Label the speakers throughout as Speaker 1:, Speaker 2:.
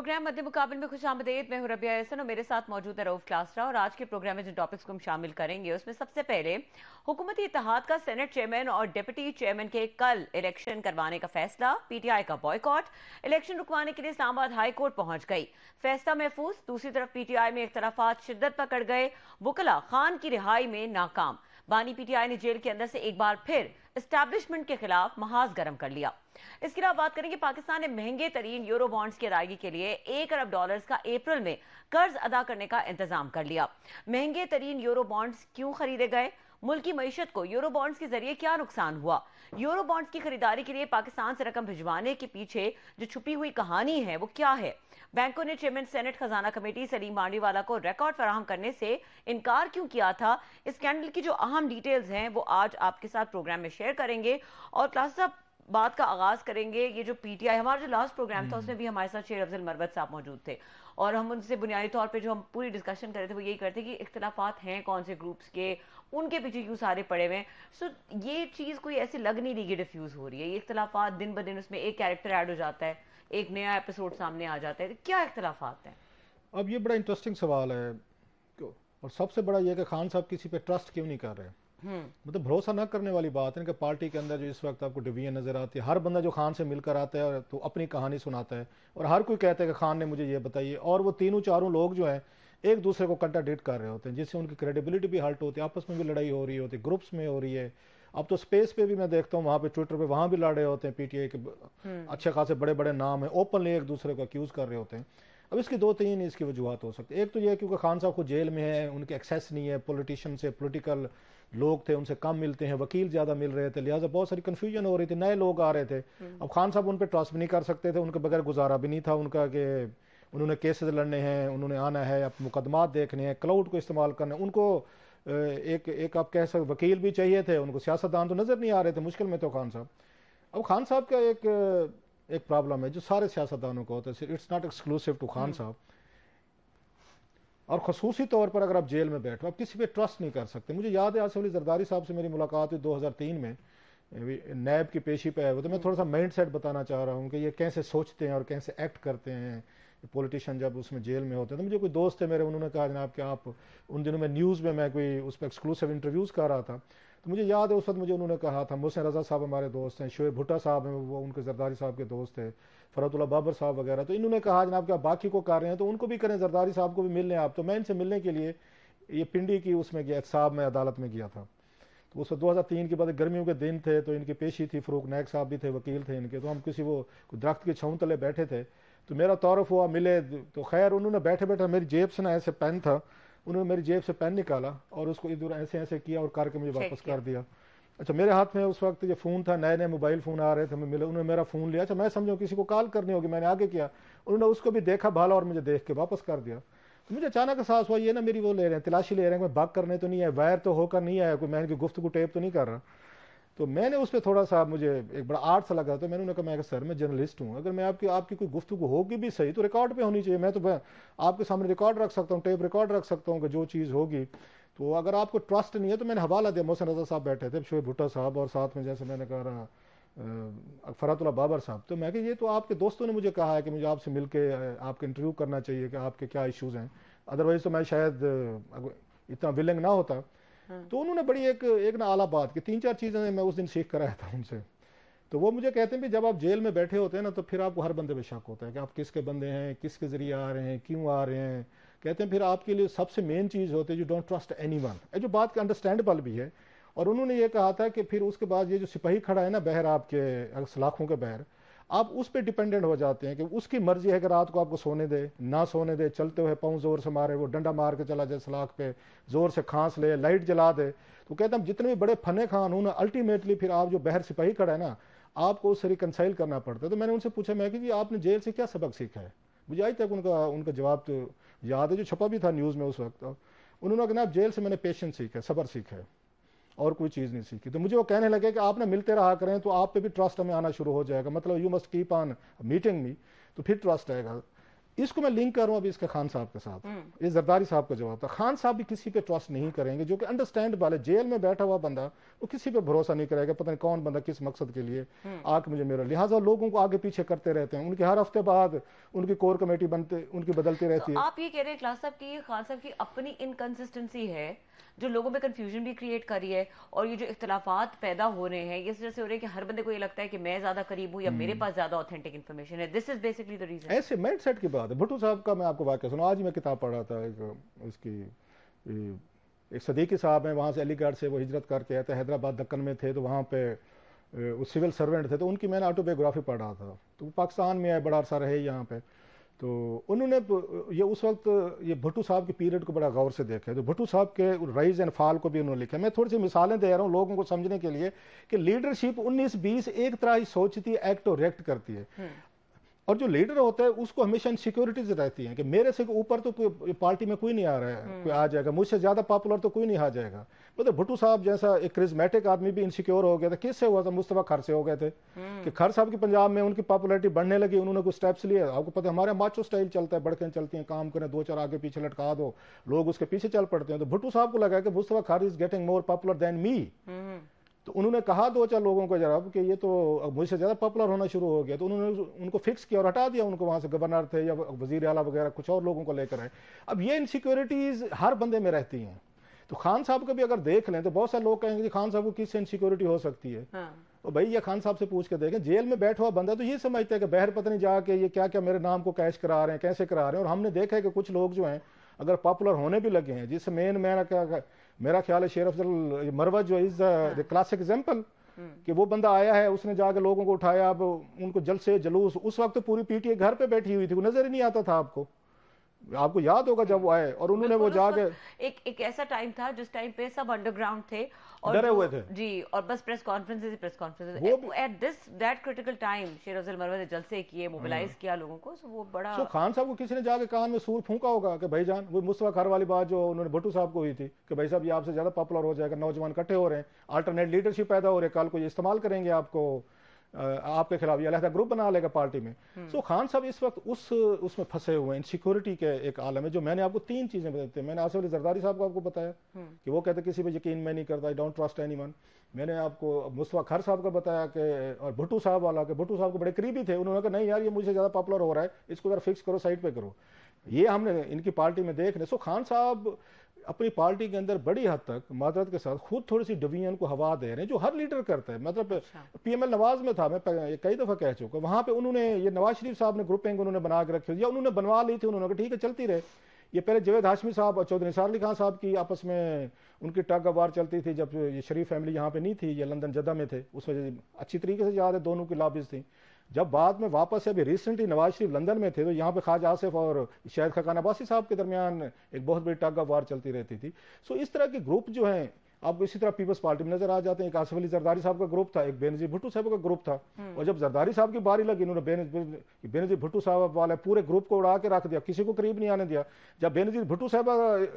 Speaker 1: Programme मध्य मुकाबल में खुश आमदेद मैं रबिया एहसन और मेरे साथ मौजूद है रऊफ क्लासरा और आज के प्रोग्राम में जिन टॉपिक्स को हम शामिल करेंगे उसमें सबसे पहले हुकूमती इतिहाद का सेनेट चेयरमैन और डिप्टी चेयरमैन के कल इलेक्शन करवाने का फैसला पीटीआई का बॉयकॉट इलेक्शन रुकवाने के लिए इस्लामाबाद हाई कोर्ट पहुंच गई फैसला महफूज दूसरी तरफ पीटीआई में तरफा शिद्दत पकड़ गए वकला खान की रिहाई में नाकाम बानी पीटीआई ने जेल के अंदर से एक बार फिर स्टैब्लिशमेंट के खिलाफ महाज गर्म कर लिया इसके अलावा बात करेंगे पाकिस्तान ने महंगे तरीन यूरो बॉन्ड्स की अदायगी के लिए एक अरब डॉलर्स का अप्रैल में कर्ज अदा करने का इंतजाम कर लिया महंगे तरीन यूरो बॉन्ड्स क्यों खरीदे गए मुल्क की मीशत को यूरो बॉन्ड्स के जरिए क्या नुकसान हुआ यूरो बॉन्ड्स की खरीदारी के लिए पाकिस्तान से रकम भिजवाने के पीछे जो छुपी हुई कहानी है वो क्या है बैंकों ने चेयरमैन सेनेट खजाना कमेटी सलीम मांडीवाला को रिकॉर्ड फराहम करने से इनकार क्यों किया था इस स्कैंडल की जो अहम डिटेल्स हैं वो आज आपके साथ प्रोग्राम में शेयर करेंगे और क्लास साहब बात का आगाज करेंगे ये जो पीटीआई हमारा जो लास्ट प्रोग्राम था हम्म। उसमें भी हमारे साथ शेर अफजल मरवत साहब मौजूद थे और हम उनसे बुनियादी तौर पे जो हम पूरी डिस्कशन कर रहे थे वो यही करते कि इख्तलाफात हैं कौन से ग्रुप्स के उनके पीछे क्यों सारे पड़े हुए हैं सो so, ये चीज़ कोई ऐसी लग नहीं रही कि डिफ्यूज़ हो रही है ये इख्तलाफा दिन ब दिन उसमें एक कैरेक्टर ऐड हो जाता है एक नया एपिसोड सामने आ जाता है तो क्या इख्तलाफा हैं
Speaker 2: अब ये बड़ा इंटरेस्टिंग सवाल है और सबसे बड़ा यह कि खान साहब किसी पे ट्रस्ट क्यों नहीं कर रहे हम्म। मतलब भरोसा ना करने वाली बात है कि पार्टी के अंदर जो इस वक्त आपको डिवीजन नजर आती है हर बंदा जो खान से मिलकर आता है तो अपनी कहानी सुनाता है और हर कोई कहता है कि खान ने मुझे ये बताइए और वो तीनों चारों लोग जो हैं एक दूसरे को कंट्राडिक्ट कर रहे होते हैं जिससे उनकी क्रेडिबिलिटी भी हल्ट होती है आपस में भी लड़ाई हो रही होती है ग्रुप्स में हो रही है अब तो स्पेस पे भी मैं देखता हूँ वहाँ पे ट्विटर पे वहाँ भी लड़ रहे होते हैं पीटीआई के हम्म। अच्छे खासे बड़े बड़े नाम है ओपनली एक दूसरे को अक्यूज़ कर रहे होते हैं अब इसकी दो तीन इसकी वजूहत हो सकती है एक तो ये क्योंकि खान साहब को जेल में है उनके एक्सेस नहीं है पोलिटिशियन से पोलिटिकल लोग थे उनसे कम मिलते हैं वकील ज़्यादा मिल रहे थे लिहाजा बहुत सारी कन्फ्यूजन हो रही थी नए लोग आ रहे थे हम्म। अब खान साहब उन पर ट्रस्ट भी नहीं कर सकते थे उनके बगैर गुजारा भी नहीं था उनका कि उन्होंने केसेस लड़ने हैं उन्होंने आना है आप मुकदमा देखने हैं क्लाउड को इस्तेमाल करना है उनको एक एक आप कह सकते वकील भी चाहिए थे उनको सियासतदान तो नज़र नहीं आ रहे थे मुश्किल में तो खान साहब अब खान साहब का एक एक प्रॉब्लम है जो सारे सियासतदानों को होता है it's not exclusive to Khan hmm. साहब और खसूसी तौर पर अगर आप जेल में बैठो आप किसी पर ट्रस्ट नहीं कर सकते मुझे याद है आसिफ अली जरदारी साहब से मेरी मुलाकात हुई तीन में नैब की पेशी पे आए हुए तो मैं हम्म। थोड़ा सा माइंड सेट बताना चाह रहा हूँ कि ये कैसे सोचते हैं और कैसे एक्ट करते हैं पॉलिटिशियन जब उसमें जेल में होते हैं तो मुझे कोई दोस्त है मेरे उन्होंने कहा जनाब कि आप उन दिनों में न्यूज़ में मैं कोई उस पर एक्सक्लूसिव इंटरव्यूज़ कर रहा था तो मुझे याद है उस वक्त मुझे उन्होंने कहा था मोहसिन रजा साहब हमारे दोस्त हैं शोएब भुट्टा साहब हैं वो उनके जरदारी साहब के दोस्त थे फरतुल्ला बाबर साहब वगैरह तो इन्होंने कहा जनाब कि आप बाकी को कर रहे हैं तो उनको भी करें जरदारी साहब को भी मिल लें आप तो मैं इनसे मिलने के लिए ये पिंडी की उसमें गया साहब में अदालत में गया था तो उस वक्त दो हज़ार तीन के बाद गर्मियों के दिन थे तो इनकी पेशी थी फरूक नायक साहब भी थे वकील थे इनके तो हम किसी वो दरख्त के छाँव तले बैठे थे तो मेरा तारफ हुआ मिले तो खैर उन्होंने बैठे बैठे मेरी जेब से ना ऐसे पेन था उन्होंने मेरी जेब से पेन निकाला और उसको इधर ऐसे ऐसे किया और करके मुझे वापस कर दिया अच्छा मेरे हाथ में उस वक्त जो फ़ोन था नए नए मोबाइल फ़ोन आ रहे थे मिले उन्होंने मेरा फ़ोन लिया अच्छा मैं समझा किसी को कॉल करनी होगी मैंने आगे किया उन्होंने उसको भी देखा भाला और मुझे देख के वापस कर दिया तो मुझे अचानक एहसास हुआ ये ना मेरी वो ले रहे हैं तलाशी ले रहे हैं मैं बाग करने तो नहीं है वायर तो होकर नहीं आया कोई मैंने की गुफ्त को टेप तो नहीं कर रहा तो मैंने उस पर थोड़ा सा मुझे एक बड़ा आर्ट सा लगा तो मैंने उन्हें कहा मैं सर मैं जर्नलिस्ट हूँ अगर मैं आपकी आपकी कोई गुफ्तु होगी भी सही तो रिकॉर्ड पे होनी चाहिए मैं तो आपके सामने रिकॉर्ड रख सकता हूँ टेप रिकॉर्ड रख सकता हूँ कि जो चीज़ होगी तो अगर आपको ट्रस्ट नहीं है तो मैंने हवाला दिया मोहसिन रजा साहब बैठे थे शोए भुट्टा साहब और साथ में जैसे मैंने कहा रहा फरातुल्ला बाबर साहब तो मैं कि ये तो आपके दोस्तों ने मुझे कहा है कि मुझे आपसे मिल के आपका इंटरव्यू करना चाहिए कि आपके क्या इश्यूज़ हैं अदरवाइज़ तो मैं शायद इतना विलिंग ना होता हाँ। तो उन्होंने बड़ी एक एक ना आला बात की तीन चार चीज़ें मैं उस दिन सीख कर आया था उनसे तो वो मुझे कहते हैं कि जब आप जेल में बैठे होते हैं ना तो फिर आपको हर बंदे में शक होता है कि आप किसके बंदे हैं किसके जरिए आ रहे हैं क्यों आ रहे हैं कहते हैं फिर आपके लिए सबसे मेन चीज़ होती है you don't trust anyone जो बात अंडरस्टैंडेबल भी है और उन्होंने ये कहा था कि फिर उसके बाद ये जो सिपाही खड़ा है ना बहर आपके सलाखों के बहर आप उस पर डिपेंडेंट हो जाते हैं कि उसकी मर्जी है कि रात को आपको सोने दे ना सोने दे चलते हुए पाँव जोर से मारे वो डंडा मार के चला जाए सलाख पे जोर से खांस ले लाइट जला दे तो कहते हैं जितने भी बड़े फने खान हूँ ना अल्टीमेटली फिर आप जो बहर सिपाही खड़ा है ना आपको उससे रिकनसाइल करना पड़ता है तो मैंने उनसे पूछा मैं कि जी आपने जेल से क्या सबक सीखा है मुझे आज तक उनका उनका जवाब तो याद है जो छपा भी था न्यूज़ में उस वक्त उन्होंने कहा जेल से मैंने पेशेंस सीखा है सबर सीखा है और कोई चीज़ नहीं सीखी तो मुझे वो कहने लगे कि आपने मिलते रहा करें तो आप पे भी ट्रस्ट हमें आना शुरू हो जाएगा मतलब you must keep on meeting me तो फिर ट्रस्ट आएगा इसको मैं लिंक कर रहा हूँ अभी इसके खान साहब के साथ हम्म। ये जरदारी साहब का जवाब था खान साहब भी किसी पे ट्रस्ट नहीं करेंगे जो कि अंडरस्टैंड वाले जेल में बैठा हुआ बंदा वो किसी पे भरोसा नहीं करेगा पता नहीं कौन बंदा किस मकसद के लिए हम्म। आके मुझे मेरा लिहाजा लोगों को आगे पीछे करते रहते हैं उनके हर हफ्ते बाद उनकी कोर कमेटी बनते उनकी बदलती रहती है
Speaker 1: आप ये कह रहे हैं खान साहब की खान साहब की अपनी इनकन्सिस्टेंसी है जो लोगों में कन्फ्यूजन भी क्रिएट कर रही है और ये जो इख्तलाफात पैदा हो रहे हैं इस वजह से हो रहे हैं कि हर बंदे को ये लगता है कि मैं ज्यादा करीब हूँ या मेरे हम्म। पास ज्यादा ऑथेंटिक इन्फॉर्मेशन है this is basically the reason ऐसे
Speaker 2: माइंड सेट की बात है भुट्टो साहब का मैं आपको वाक्य सुना आज मैं किताब पढ़ रहा था एक उसकी एक सदीकी साहब हैं वहाँ से अलीगढ़ से वो हिजरत करके आए थे हैदराबाद दक्कन में थे तो वहाँ पे वो सिविल सर्वेंट थे तो उनकी मैंने ऑटोबायोग्राफी पढ़ रहा था तो वो पाकिस्तान में आए बड़ा अरसा रहे यहाँ पे तो उन्होंने तो, ये उस वक्त ये भट्टू साहब के पीरियड को बड़ा गौर से देखा है तो भट्टू साहब के राइज एंड फॉल को भी उन्होंने लिखा मैं थोड़ी सी मिसालें दे रहा हूँ लोगों को समझने के लिए कि लीडरशिप 19 बीस एक तरह ही सोचती है एक्ट और रिएक्ट करती है हम्म। और जो लीडर होता है उसको हमेशा इनसिक्योरिटीज रहती हैं कि मेरे से ऊपर तो पार्टी में कोई नहीं आ रहा है हम्म। कोई आ जाएगा मुझसे ज्यादा पॉपुलर तो कोई नहीं आ जाएगा मतलब भुट्टू साहब जैसा एक क्रिजमेटिक आदमी भी इनसिक्योर हो गया था किससे हुआ था मुस्तफा खर से हो गए थे हम्म। कि खर साहब की पंजाब में उनकी पॉपुलरिटी बढ़ने लगी उन्होंने कुछ स्टेप्स लिए आपको पता हमारे माचो स्टाइल चलता है बड़कें चलती हैं काम करें दो चार आगे पीछे लटका दो लोग उसके पीछे चल पड़ते हैं तो भुट्टू साहब को लगा कि Mustafa Khar is getting more popular than me तो उन्होंने कहा दो चार लोगों को जरा कि ये तो मुझसे ज़्यादा पॉपुलर होना शुरू हो गया तो उन्होंने उनको फिक्स किया और हटा दिया उनको वहाँ से गवर्नर थे या वजीर अला वगैरह कुछ और लोगों को लेकर आए अब ये इनसिक्योरिटीज़ हर बंदे में रहती हैं तो खान साहब को भी अगर देख लें तो बहुत सारे लोग कहेंगे कि खान साहब को किससे इनसिक्योरिटी हो सकती है हाँ। तो भाई ये खान साहब से पूछ के देखें जेल में बैठा हुआ बंदा तो ये समझता है कि बहर पत्नी जाके ये क्या क्या मेरे नाम को कैश करा रहे हैं कैसे करा रहे हैं और हमने देखा है कि कुछ लोग जो हैं अगर पॉपुलर होने भी लगे हैं जिस मेन मैन क्या मेरा ख्याल है शेर अफजल मरवा जो इज द क्लासिक एग्जाम्पल कि वो बंदा आया है उसने जाके लोगों को उठाया अब उनको जल से जलूस उस वक्त तो पूरी पीटीए घर पे बैठी हुई थी वो नजर ही नहीं आता था आपको आपको याद होगा जब वो आए और उन्होंने वो जाके
Speaker 1: एक एक ऐसा टाइम था जिस टाइम पे सब अंडरग्राउंड थे
Speaker 2: और डरे हुए थे जी
Speaker 1: और बस press conferences press conferences at this that critical time Sher Afzal मरवा ने जलसे किए मोबिलाइज हम्म। किया लोगों को सो वो बड़ा सो
Speaker 2: खान साहब को किसी ने जाके कान में सूर फूंका होगा कि भाई जान वो मुस्तफा खर वाली बात जो उन्होंने भुट्टू साहब को हुई थी कि भाई साहब ये आपसे ज्यादा पॉपुलर हो जाएगा नौजवान इकट्ठे हो रहे हैं अल्टरनेट लीडरशिप पैदा हो रही है कल को ये इस्तेमाल करेंगे आपको आपके खिलाफ ये ग्रुप बना लेगा पार्टी में सो हम्म। खान साहब इस वक्त उस उसमें फंसे हुए हैं सिक्योरिटी के एक आलम है जो मैंने आपको तीन चीज़ें थी मैंने आसिफ अली जरदारी साहब को आपको बताया हम्म। कि वो कहते किसी पर यकीन मैं नहीं करता आई डोंट ट्रस्ट एनी मैंने आपको मुस्वा खर साहब का बताया कि और भुट्टू साहब वाला के भुट्टू साहब को बड़े करीबी थे उन्होंने कहा नहीं यार ये मुझे ज़्यादा पॉपुलर हो रहा है इसको ज़रा फिक्स करो साइड पर करो ये हमने इनकी पार्टी में देख रहे सो खान साहब अपनी पार्टी के अंदर बड़ी हद तक मादरत के साथ खुद थोड़ी सी डिवीजन को हवा दे रहे हैं जो हर लीडर करता है मतलब अच्छा। पीएमएल नवाज में था मैं कई दफा कह चुका वहां पे उन्होंने ये नवाज शरीफ साहब ने ग्रुपिंग उन्होंने बना के रखी या उन्होंने बनवा ली थी उन्होंने कहा ठीक है चलती रहे ये पहले जवेद हाशमी साहब और चौधरी निसार अली खान साहब की आपस में उनकी टग वार चलती थी जब ये शरीफ फैमिली यहाँ पे नहीं थी ये लंदन जद्दा में थे उस वजह से अच्छी तरीके से याद है दोनों की लाबिज थी जब बाद में वापस अभी रिसेंटली नवाज शरीफ लंदन में थे तो यहाँ पे खाज आसिफ और शायद खकान अब्बासी साहब के दरमियान एक बहुत बड़ी टग वार चलती रहती थी सो इस तरह के ग्रुप जो हैं अब इसी तरह पीपल्स पार्टी में नजर आ जाते हैं एक आसिफ अली जरदारी साहब का ग्रुप था एक बेनजी भुट्टू साहब का ग्रुप था हम्म। और जब जरदारी साहब की बारी लगी इन्होंने बेनजी बेनजी भुट्टू साहब वाले पूरे ग्रुप को उड़ा के रख दिया किसी को करीब नहीं आने दिया जब बेनजी भुट्टू साहब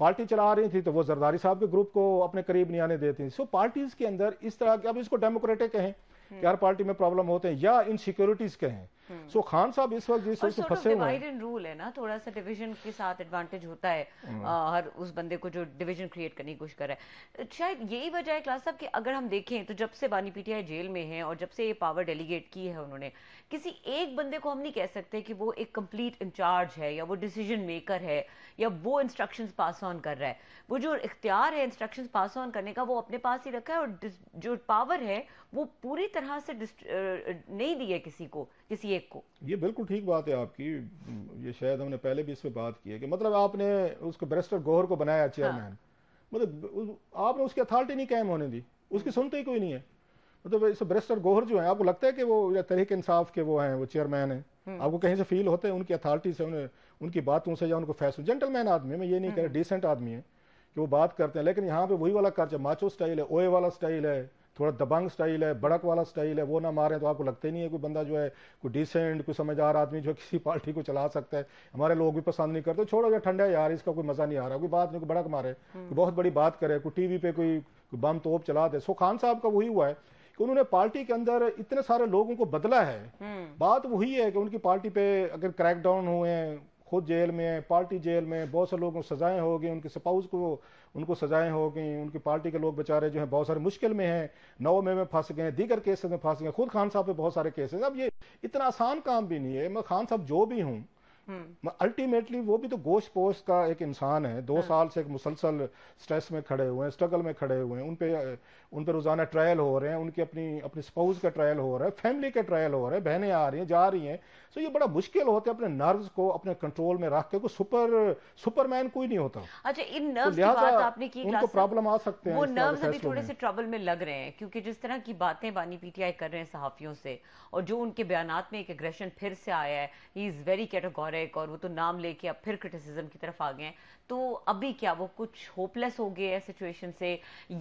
Speaker 2: पार्टी चला रही थी तो वो जरदारी साहब के ग्रुप को अपने करीब नहीं आने देती सो पार्टीज के अंदर इस तरह के अब इसको डेमोक्रेटिक कहें कि हम्म। हर पार्टी में प्रॉब्लम होते हैं या इनसिक्योरिटीज के हैं सो हम्म। so, खान साहब इस वक्त जिस वक्त फंसे हुए हैं
Speaker 1: इन रूल है ना थोड़ा सा डिवीजन के साथ एडवांटेज होता है आ, हम्म। हर उस बंदे को जो डिवीजन क्रिएट करने की कोशिश कर रहा है शायद यही वजह है क्लास साहब कि अगर हम देखें तो जब से बानी पीटीआई जेल में है और जब से ये पावर डेलीगेट की है उन्होंने किसी एक बंदे को हम नहीं कह सकते कि वो एक कंप्लीट इंचार्ज है या वो डिसीजन मेकर है या वो इंस्ट्रक्शंस पास ऑन कर रहा है वो जो इख्तियार है इंस्ट्रक्शंस पास ऑन करने का वो अपने पास ही रखा है और जो पावर है वो पूरी तरह से नहीं दी है किसी को किसी एक को
Speaker 2: ये बिल्कुल ठीक बात है आपकी ये शायद हमने पहले भी इस पर बात की है कि मतलब आपने उसको बैरिस्टर गोहर को बनाया चेयरमैन हाँ। मतलब आपने उसकी अथॉरिटी नहीं कायम होने दी उसकी सुनते ही कोई नहीं है मतलब इस बैरिस्टर गोहर जो है आपको लगता है कि वो या तरीके इंसाफ के वो हैं वो चेयरमैन हैं हम्म। आपको कहीं से फील होते हैं उनकी अथॉरिटी से उन्हें उनकी बातों से या उनको फैसला जेंटलमैन आदमी मैं ये नहीं कह रहा डिसेंट हम्म। आदमी है कि वो बात करते हैं लेकिन यहाँ पे वही वाला कर्ज माचो स्टाइल है ओए वाला स्टाइल है थोड़ा दबंग स्टाइल है बड़क वाला स्टाइल है वो ना मारे तो आपको लगता ही नहीं है कोई बंदा जो है कोई डिसेंट कोई समझदार आदमी जो किसी पार्टी को चला सकता है हमारे लोग भी पसंद नहीं करते छोड़ो जो ठंडा यार इसका कोई मजा नहीं आ रहा कोई बात नहीं कोई बड़क मारे हम्म। कोई बहुत बड़ी बात करे कोई टीवी पे कोई बम तोप चला दे सो खान साहब का वही हुआ है कि उन्होंने पार्टी के अंदर इतने सारे लोगों को बदला है हम्म। बात वही है कि उनकी पार्टी पे अगर क्रैकडाउन हुए हैं खुद जेल में है पार्टी जेल में बहुत से लोगों को सजाएं हो गई उनके सपाउज को उनको सजाएं हो गई उनकी पार्टी के लोग बेचारे जो हैं बहुत सारे मुश्किल में हैं नौ में में फंस गए दीगर केसेस में फंस गए खुद खान साहब पे बहुत सारे केसेस अब ये इतना आसान काम भी नहीं है मैं खान साहब जो भी हूँ अल्टीमेटली हम्म। वो भी तो गोश पोश का एक इंसान है दो हाँ. साल से एक मुसलसल स्ट्रेस में खड़े हुए हैं स्ट्रगल में खड़े हुए हैं उन पे उन पे रोजाना ट्रायल हो रहे हैं उनकी अपनी अपने स्पाउस का ट्रायल हो रहा है फैमिली के ट्रायल हो रहे हैं बहनें आ रही हैं जा रही हैं सो ये बड़ा मुश्किल होता है अपने नर्व्स को अपने कंट्रोल में रख के को सुपर सुपरमैन कोई नहीं होता
Speaker 1: अच्छा इन नर्व्स तो की बात आपने की उनको प्रॉब्लम
Speaker 2: आ सकते हैं वो नर्व्स अभी थोड़े से
Speaker 1: ट्रबल में लग रहे हैं क्योंकि जिस तरह की बातें बानी पीटीआई कर रहे हैं सहाफियों से और जो उनके बयान में एक एग्रेशन फिर से आया है ही इज वेरी कैटेगोरिक मुबारक और वो तो नाम लेके अब फिर क्रिटिसिज्म की तरफ आ गए हैं तो अभी क्या वो कुछ होपलेस हो गए हैं सिचुएशन से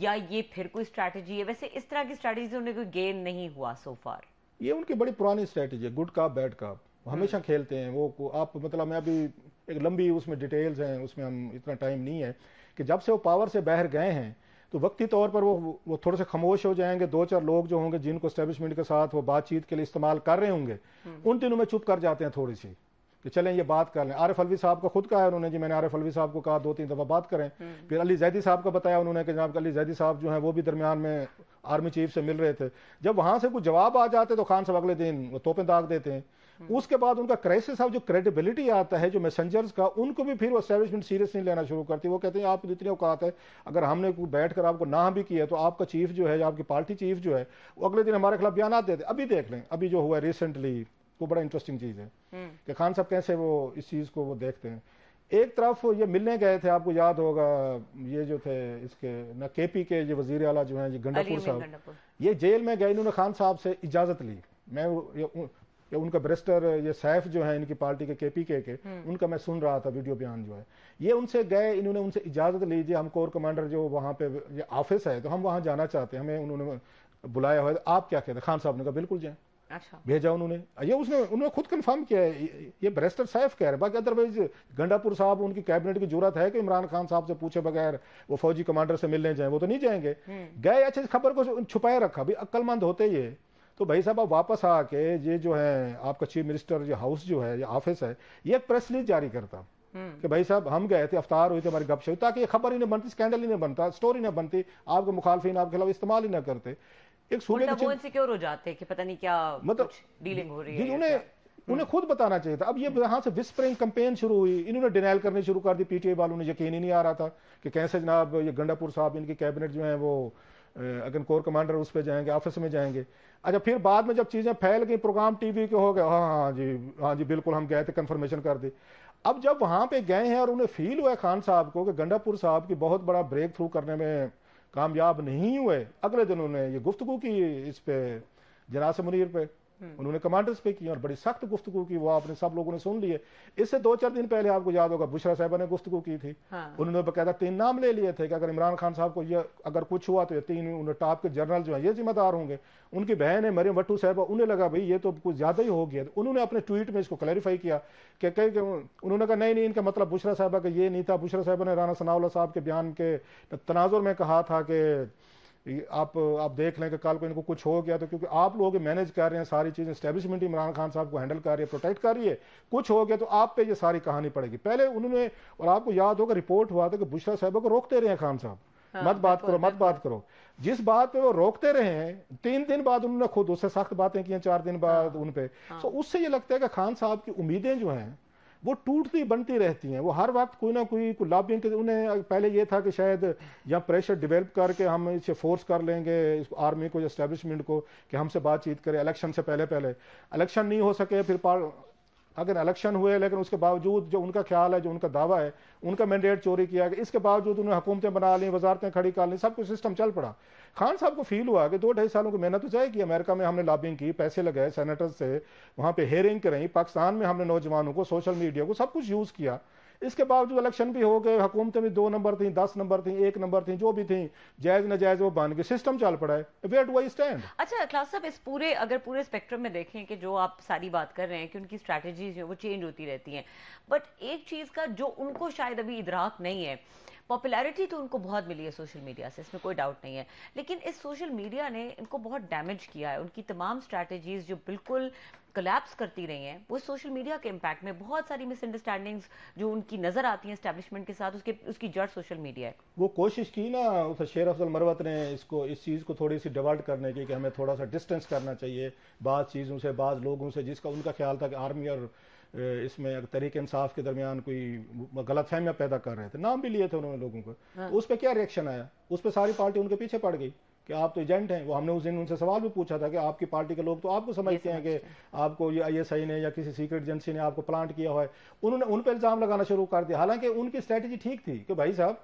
Speaker 1: या ये फिर कोई स्ट्रैटेजी है वैसे इस तरह की स्ट्रैटेजी से उन्हें कोई गेन नहीं हुआ सो फार
Speaker 2: ये उनकी बड़ी पुरानी स्ट्रैटेजी है गुड काप बैड काप हमेशा खेलते हैं वो आप मतलब मैं अभी एक लंबी उसमें डिटेल्स हैं उसमें हम इतना टाइम नहीं है कि जब से वो पावर से बाहर गए हैं तो वक्ती तौर पर वो वो थोड़े से खामोश हो जाएंगे दो चार लोग जो होंगे जिनको स्टैब्लिशमेंट के साथ वो बातचीत के लिए इस्तेमाल कर रहे होंगे हम्म। उन दिनों में चुप कर जाते हैं थोड़ी सी कि चलें ये बात कर लें आरिफ अलवी साहब का खुद कहा है उन्होंने जी मैंने आरिफ अलवी साहब को कहा दो तीन दफ़ा बात करें हम्म। फिर अली जैदी साहब का बताया उन्होंने कि जनाब अली जैदी साहब जो है वो भी दरमियान में आर्मी चीफ से मिल रहे थे जब वहाँ से कुछ जवाब आ जाते तो खान साहब अगले दिन वो तोपें दाग देते हैं हम्म। उसके बाद उनका क्राइसिस ऑफ जो क्रेडिबिलिटी आता है जो मैसेंजर्स का उनको भी फिर वो स्टैब्लिशमेंट सीरियस नहीं लेना शुरू करती वो कहते हैं आप इतनी औकात है अगर हमने बैठ कर आपको ना भी किया तो आपका चीफ जो है आपकी पार्टी चीफ जो है वो अगले दिन हमारे खिलाफ बयान देते अभी देख लें अभी जो हुआ रिसेंटली वो बड़ा इंटरेस्टिंग चीज है हम्म। कि खान साहब कैसे वो इस चीज को वो देखते हैं एक तरफ ये मिलने गए थे आपको याद होगा ये जो थे इसके ना पी के ये वजीर अला जो हैं ये गंडापुर साहब ये जेल में गए इन्होंने खान साहब से इजाजत ली मैं ये, ये उनका ब्रिस्टर ये सैफ जो है इनकी पार्टी के के पी के के हम्म। उनका मैं सुन रहा था वीडियो बयान जो है ये उनसे गए इन्होंने उनसे इजाजत ली जी हम कोर कमांडर जो वहाँ पे ये ऑफिस है तो हम वहाँ जाना चाहते हैं हमें उन्होंने बुलाया हुआ है आप क्या कहते हैं खान साहब ने कहा बिल्कुल जाए अच्छा। भेजा उन्होंने ये उसने उन्होंने खुद कंफर्म किया है ये बैरिस्टर साहब कह रहे बाकी अदरवाइज गंडापुर साहब उनकी कैबिनेट की जरूरत है कि इमरान खान साहब से पूछे बगैर वो फौजी कमांडर से मिलने जाए वो तो नहीं जाएंगे हम्म। गए अच्छे खबर को छुपाए रखा भाई अक्लमंद होते ये तो भाई साहब आप वापस आके ये जो है आपका चीफ मिनिस्टर जो हाउस जो है या ऑफिस है ये एक प्रेस रिलीज जारी करता हम्म। कि भाई साहब हम गए थे अफ्तार हुई थी हमारी गपशप ताकि ये खबर ही नहीं बनती स्कैंडल ही नहीं बनता स्टोरी नहीं बनती आपके मुखालफिन आपके खिलाफ इस्तेमाल ही ना करते एक सूर्य मतलब वो
Speaker 1: इनसिक्योर हो जाते हैं कि पता नहीं क्या मतलब डीलिंग हो रही है उन्हें
Speaker 2: उन्हें हम्म। खुद बताना चाहिए था अब ये हम्म। यहाँ से विस्परिंग कंपेन शुरू हुई इन्होंने डिनाइल करने शुरू कर दी पीटीआई वालों ने यकीन ही नहीं आ रहा था कि कैसे जनाब ये गंडापुर साहब इनकी कैबिनेट जो है वो अगर कोर कमांडर उस पर जाएंगे ऑफिस में जाएंगे अच्छा फिर बाद में जब चीज़ें फैल गई प्रोग्राम टीवी के हो गए हाँ हाँ जी हाँ जी बिल्कुल हम गए थे कंफर्मेशन कर दी अब जब वहाँ पे गए हैं और उन्हें फील हुआ खान साहब को कि गंडापुर साहब की बहुत बड़ा ब्रेक थ्रू करने में कामयाब नहीं हुए अगले दिन उन्होंने ये गुफ्तगु की इस पे जनास मुनीर पे हम्म। उन्होंने कमांडर्स पे की और बड़ी सख्त गुफ्तु की वो आपने सब लोगों ने सुन लिए इससे दो चार दिन पहले आपको याद होगा बुशरा साहबा ने गुफ्तु की थी हाँ। उन्होंने बकायदा तीन नाम ले लिए थे कि अगर इमरान खान साहब को ये अगर कुछ हुआ तो ये तीन उन्हें टॉप के जनरल जो है ये जिम्मेदार होंगे उनकी बहन है मरियम भट्टू साहबा उन्हें लगा भाई ये तो कुछ ज्यादा ही हो गया तो उन्होंने अपने ट्वीट में इसको क्लैरिफाई किया कि कहीं उन्होंने कहा नहीं नहीं इनका मतलब बुशरा साहबा का ये नहीं था बुशरा साहबा ने राना सनाउल्ला साहब के बयान के तनाजुर में कहा था कि आप आप देख लें कि कल को इनको कुछ हो गया तो क्योंकि आप लोग मैनेज कर रहे हैं सारी चीजें स्टेबलिशमेंट इमरान खान साहब को हैंडल कर रही है प्रोटेक्ट कर रही है कुछ हो गया तो आप पे ये सारी कहानी पड़ेगी पहले उन्होंने और आपको याद होगा रिपोर्ट हुआ था कि बुशरा साहब को रोकते रहे हैं खान साहब हाँ, मत बात करो मत बात करो जिस बात पे वो रोकते रहे हैं तीन दिन बाद उन्होंने खुद उससे सख्त बातें की हैं चार दिन बाद हाँ। उन पे सो हाँ। उससे ये लगता है कि खान साहब की उम्मीदें जो हैं वो टूटती बनती रहती हैं वो हर वक्त कोई ना कोई को लॉबिंग के उन्हें पहले ये था कि शायद या प्रेशर डेवलप करके हम इसे फोर्स कर लेंगे इस आर्मी को या इस्टेब्लिशमेंट को कि हमसे बातचीत करें इलेक्शन से पहले पहले इलेक्शन नहीं हो सके फिर अगर इलेक्शन हुए लेकिन उसके बावजूद जो उनका ख्याल है जो उनका दावा है उनका मैंडेट चोरी किया गया इसके बावजूद उन्होंने हुकूमतें बना ली वजारतें खड़ी कर ली सब कुछ सिस्टम चल पड़ा खान साहब को फील हुआ कि दो ढाई सालों की मेहनत तो जाएगी अमेरिका में हमने लॉबिंग की पैसे लगाए सेनेटर्स से वहाँ पर हेयरिंग कराई पाकिस्तान में हमने नौजवानों को सोशल मीडिया को सब कुछ यूज़ किया इसके बावजूद इलेक्शन भी हो गए हुकूमतें भी दो नंबर थी दस नंबर थी एक नंबर थी जो भी थी जायज नजायज वो बन गए सिस्टम चल पड़ा है वेयर डू आई स्टैंड
Speaker 1: अच्छा क्लास साहब इस पूरे अगर पूरे स्पेक्ट्रम में देखें कि जो आप सारी बात कर रहे हैं कि उनकी स्ट्रैटेजीज वो चेंज होती रहती हैं बट एक चीज़ का जो उनको शायद अभी इधराक नहीं है पॉपुलैरिटी तो उनको बहुत मिली है सोशल मीडिया से इसमें कोई डाउट नहीं है लेकिन इस सोशल मीडिया ने इनको बहुत डैमेज किया है उनकी तमाम स्ट्रैटेजीज जो बिल्कुल कलेप्स करती रही हैं वो सोशल मीडिया के इम्पैक्ट में बहुत सारी मिसअंडरस्टैंडिंग्स जो उनकी नज़र आती हैं स्टैब्लिशमेंट के साथ उसके उसकी जड़ सोशल मीडिया है
Speaker 2: वो कोशिश की ना उस शेर अफजल मरवत ने इसको इस चीज़ को थोड़ी सी डिवर्ट करने की कि हमें थोड़ा सा डिस्टेंस करना चाहिए बाद चीज़ों से बाद लोगों से जिसका उनका ख्याल था कि आर्मी और इसमें तरीके इंसाफ के दरमियान कोई गलत फहमिया पैदा कर रहे थे नाम भी लिए थे उन्होंने लोगों को हाँ। उस पर क्या रिएक्शन आया उस पर सारी पार्टी उनके पीछे पड़ गई कि आप तो एजेंट हैं वो हमने उस दिन उनसे सवाल भी पूछा था कि आपकी पार्टी के लोग तो आपको समझते हैं कि आपको ये आई ने या किसी सीक्रेट एजेंसी ने आपको प्लांट किया हुआ है उन्होंने उन पर इल्ज़ाम लगाना शुरू कर दिया हालांकि उनकी स्ट्रैटेजी ठीक थी कि भाई साहब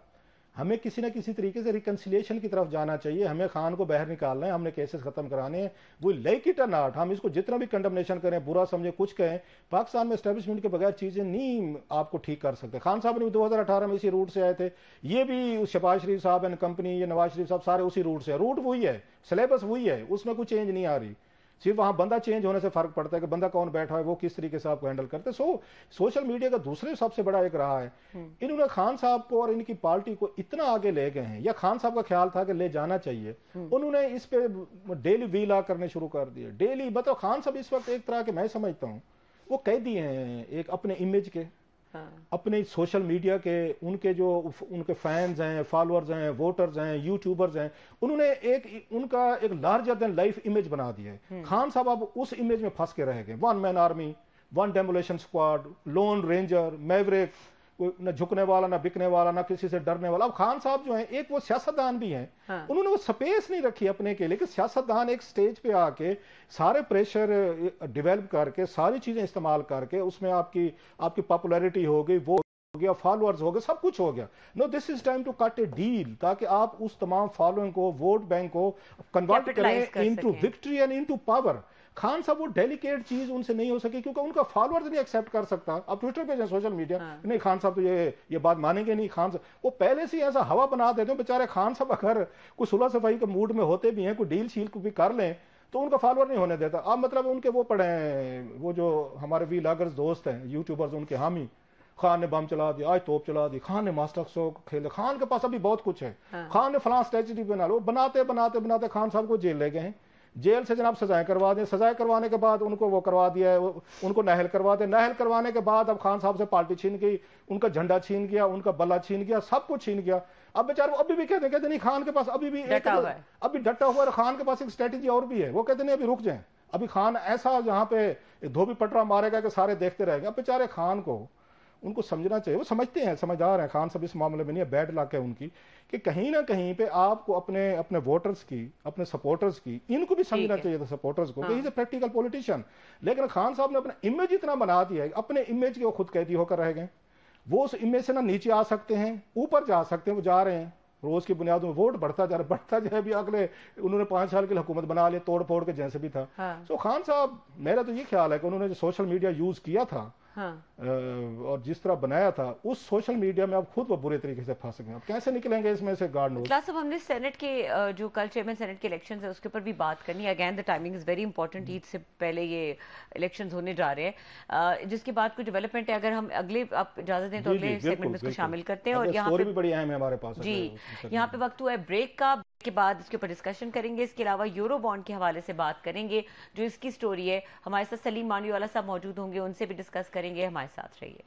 Speaker 2: हमें किसी ना किसी तरीके से रिकनसिलेशन की तरफ जाना चाहिए हमें खान को बाहर निकालना है हमने केसेस खत्म कराने हैं वो लाइक इट नाट हम इसको जितना भी कंडमनेशन करें बुरा समझे कुछ कहें पाकिस्तान में स्टैब्लिशमेंट के बगैर चीज़ें नहीं आपको ठीक कर सकते खान साहब ने दो हज़ार अठारह में इसी रूट से आए थे ये भी शबाज शरीफ साहब एंड कंपनी या नवाज शरीफ साहब सारे उसी रूट से रूट वही है सिलेबस वही है उसमें कुछ चेंज नहीं आ रही सिर्फ वहां बंदा चेंज होने से फर्क पड़ता है कि बंदा कौन बैठा है वो किस तरीके से आपको हैंडल करते सो सोशल मीडिया का दूसरे सबसे बड़ा एक रहा है हम्म। इन्होंने खान साहब को और इनकी पार्टी को इतना आगे ले गए हैं या खान साहब का ख्याल था कि ले जाना चाहिए हम्म। उन्होंने इस पे डेली वीला करने शुरू कर दिए डेली मतलब खान साहब इस वक्त एक तरह के मैं समझता हूँ वो कैदी हैं एक अपने इमेज के हाँ। अपने सोशल मीडिया के उनके जो उनके फैंस हैं फॉलोअर्स हैं वोटर्स हैं यूट्यूबर्स हैं उन्होंने एक उनका एक लार्जर देन लाइफ इमेज बना दिया है हम्म। खान साहब अब उस इमेज में फंस के रह गए one man army one demolition squad lone ranger maverick न झुकने वाला ना बिकने वाला ना किसी से डरने वाला अब खान साहब जो है एक वो सियासतदान भी हैं हाँ। उन्होंने वो स्पेस नहीं रखी अपने के लिए कि सियासतदान एक स्टेज पे आके सारे प्रेशर डिवेलप करके सारी चीजें इस्तेमाल करके उसमें आपकी आपकी पॉपुलैरिटी हो गई वो हो गया फॉलोअर्स हो गए सब कुछ हो गया no this is time to cut a deal ताकि आप उस तमाम फॉलोइंग को वोट बैंक को कन्वर्ट करें into victory and into power Khan साहब वो डेलीकेट चीज उनसे नहीं हो सके क्योंकि उनका फॉलोअर्स नहीं एक्सेप्ट कर सकता अब ट्विटर पे सोशल मीडिया हाँ। नहीं खान साहब तो ये ये बात मानेंगे नहीं खान साहब वो पहले से ऐसा हवा बना देते हैं बेचारे खान साहब अगर कुछ सुलह सफाई के मूड में होते भी हैं कोई डील शील भी कर लें तो उनका फॉलोअर नहीं होने देता अब मतलब उनके वो पड़े वो जो हमारे वी लागर्स दोस्त हैं यूट्यूबर्स उनके हामी खान ने बम चला दिया आज तोप चला दी खान ने मास्टर शो खेले खान के पास अभी बहुत कुछ है हाँ। खान ने फलां स्टैचू बना लो बनाते बनाते बनाते खान साहब को जेल ले गए हैं जेल से जनाब सजाएं करवा दें सजाएं करवाने के बाद उनको वो करवा दिया है उनको नहल करवा दें नहल करवाने के बाद अब खान साहब से पार्टी छीन गई उनका झंडा छीन गया उनका बल्ला छीन गया सब कुछ छीन गया अब बेचारे अभी भी कहते हैं कहते नहीं खान के पास अभी भी एक अभी डटा हुआ है खान के पास एक स्ट्रेटेजी और भी है वो कहते नहीं अभी रुक जाए अभी खान ऐसा यहाँ पे धोबी पटरा मारेगा कि सारे देखते रहेगा बेचारे खान को उनको समझना चाहिए वो समझते हैं समझदार हैं खान साहब इस मामले में नहीं है बैड लक है उनकी कि कहीं ना कहीं पे आपको अपने अपने वोटर्स की अपने सपोर्टर्स की इनको भी समझना चाहिए था सपोर्टर्स को हाँ। प्रैक्टिकल पॉलिटिशियन लेकिन खान साहब ने अपना इमेज इतना बना दिया है अपने इमेज के वो खुद कैदी होकर रह गए वो उस इमेज से ना नीचे आ सकते हैं ऊपर जा सकते हैं वो जा रहे हैं रोज की बुनियाद में वोट बढ़ता जा रहा बढ़ता जाए भी अगले उन्होंने पांच साल की हुकूमत बना लिया तोड़ फोड़ के जैसे भी था हाँ। खान साहब मेरा तो ये ख्याल है कि उन्होंने जो सोशल मीडिया यूज किया था हाँ। और जिस तरह बनाया था उस सोशल मीडिया में आप खुद वो बुरे तरीके से फंस गए आप कैसे निकलेंगे इसमें से गार्ड नोट
Speaker 1: साहब हमने सेनेट के जो कल चेयरमैन सेनेट के इलेक्शन है उसके ऊपर भी बात करनी again the timing is very important Eid से पहले ये इलेक्शन होने जा रहे हैं जिसके बाद कुछ डेवलपमेंट है अगर हम अगले आप इजाजत दें तो अगले सेगमेंट में इसको शामिल करते हैं और यहाँ पे बड़ी अहम
Speaker 2: है हमारे पास जी यहाँ
Speaker 1: पे वक्त हुआ है ब्रेक का के बाद इसके ऊपर डिस्कशन करेंगे इसके अलावा यूरो बॉन्ड के हवाले से बात करेंगे जो इसकी स्टोरी है हमारे साथ सलीम मानी वाला साहब मौजूद होंगे उनसे भी डिस्कस करेंगे हमारे साथ रहिए